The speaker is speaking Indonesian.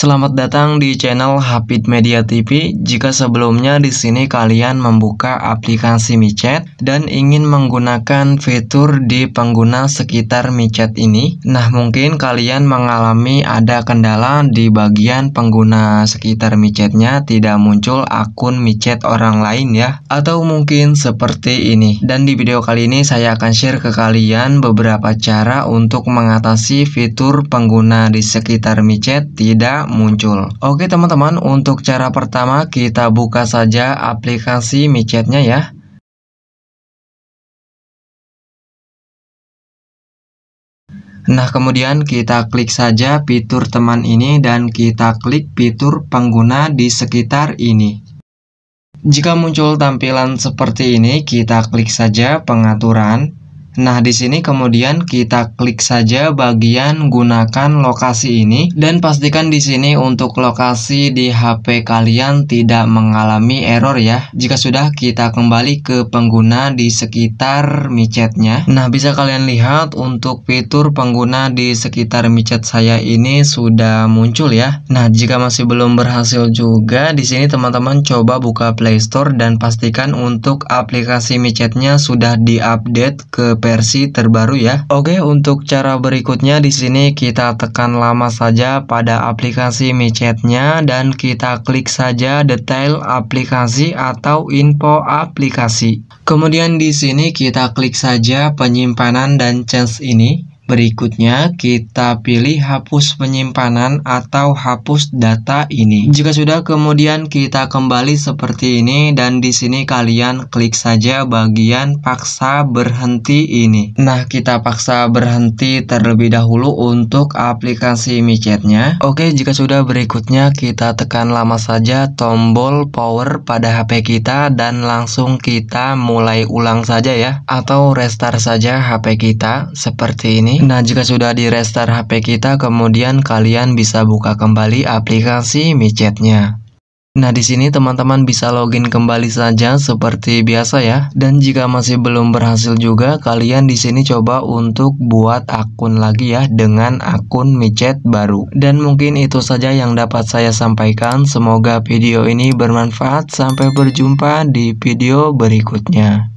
Selamat datang di channel Hapit Media TV. Jika sebelumnya di sini kalian membuka aplikasi MiChat dan ingin menggunakan fitur di pengguna sekitar MiChat ini, nah mungkin kalian mengalami ada kendala di bagian pengguna sekitar MiChatnya tidak muncul akun MiChat orang lain ya, atau mungkin seperti ini. Dan di video kali ini saya akan share ke kalian beberapa cara untuk mengatasi fitur pengguna di sekitar MiChat tidak muncul Oke teman-teman untuk cara pertama kita buka saja aplikasi micetnya ya Nah kemudian kita klik saja fitur teman ini dan kita klik fitur pengguna di sekitar ini jika muncul tampilan seperti ini, kita klik saja pengaturan Nah, di sini kemudian kita klik saja bagian gunakan lokasi ini dan pastikan di sini untuk lokasi di HP kalian tidak mengalami error ya. Jika sudah, kita kembali ke pengguna di sekitar micetnya. Nah, bisa kalian lihat untuk fitur pengguna di sekitar micet saya ini sudah muncul ya. Nah, jika masih belum berhasil juga, di sini teman-teman coba buka Play Store dan pastikan untuk aplikasi micetnya sudah diupdate ke versi terbaru ya. Oke, untuk cara berikutnya di sini kita tekan lama saja pada aplikasi micetnya dan kita klik saja detail aplikasi atau info aplikasi. Kemudian di sini kita klik saja penyimpanan dan change ini. Berikutnya, kita pilih hapus penyimpanan atau hapus data ini. Jika sudah, kemudian kita kembali seperti ini dan di sini kalian klik saja bagian paksa berhenti ini. Nah, kita paksa berhenti terlebih dahulu untuk aplikasi micetnya. Oke, jika sudah berikutnya kita tekan lama saja tombol power pada HP kita dan langsung kita mulai ulang saja ya atau restart saja HP kita seperti ini. Nah, jika sudah di restart HP kita, kemudian kalian bisa buka kembali aplikasi micetnya. Nah, di sini teman-teman bisa login kembali saja seperti biasa ya. Dan jika masih belum berhasil juga, kalian di sini coba untuk buat akun lagi ya dengan akun micet baru. Dan mungkin itu saja yang dapat saya sampaikan. Semoga video ini bermanfaat. Sampai berjumpa di video berikutnya.